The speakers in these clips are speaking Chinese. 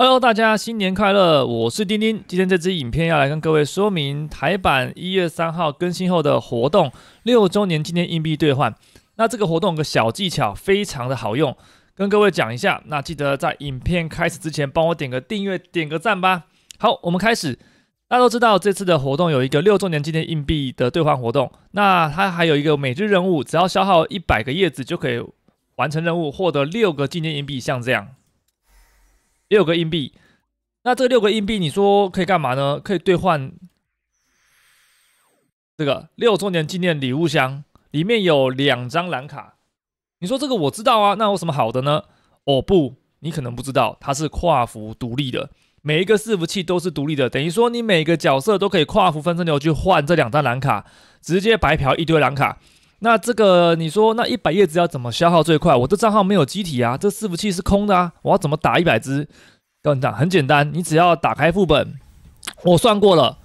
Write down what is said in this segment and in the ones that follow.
Hello，大家新年快乐！我是丁丁，今天这支影片要来跟各位说明台版一月三号更新后的活动六周年纪念硬币兑换。那这个活动有个小技巧非常的好用，跟各位讲一下。那记得在影片开始之前帮我点个订阅，点个赞吧。好，我们开始。大家都知道这次的活动有一个六周年纪念硬币的兑换活动，那它还有一个每日任务，只要消耗一百个叶子就可以完成任务，获得六个纪念硬币，像这样。六个硬币，那这六个硬币你说可以干嘛呢？可以兑换这个六周年纪念礼物箱，里面有两张蓝卡。你说这个我知道啊，那有什么好的呢？哦不，你可能不知道，它是跨服独立的，每一个伺服器都是独立的，等于说你每个角色都可以跨服分身流去换这两张蓝卡，直接白嫖一堆蓝卡。那这个，你说那一百页只要怎么消耗最快？我的账号没有机体啊，这伺服器是空的啊，我要怎么打一百只？跟你讲，很简单，你只要打开副本，我算过了，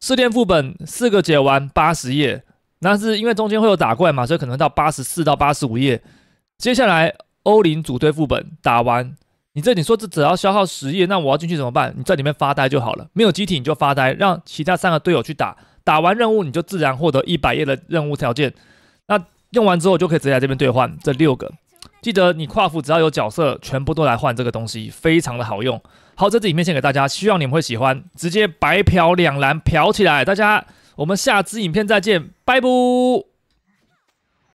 试炼副本四个解完八十页，那是因为中间会有打怪嘛，所以可能到八十四到八十五页。接下来欧林组队副本打完，你这你说这只要消耗十页，那我要进去怎么办？你在里面发呆就好了，没有机体你就发呆，让其他三个队友去打，打完任务你就自然获得一百页的任务条件。那用完之后就可以直接来这边兑换这六个，记得你跨服只要有角色，全部都来换这个东西，非常的好用。好，在这里面献给大家，希望你们会喜欢，直接白嫖两蓝，嫖起来！大家，我们下支影片再见，拜拜。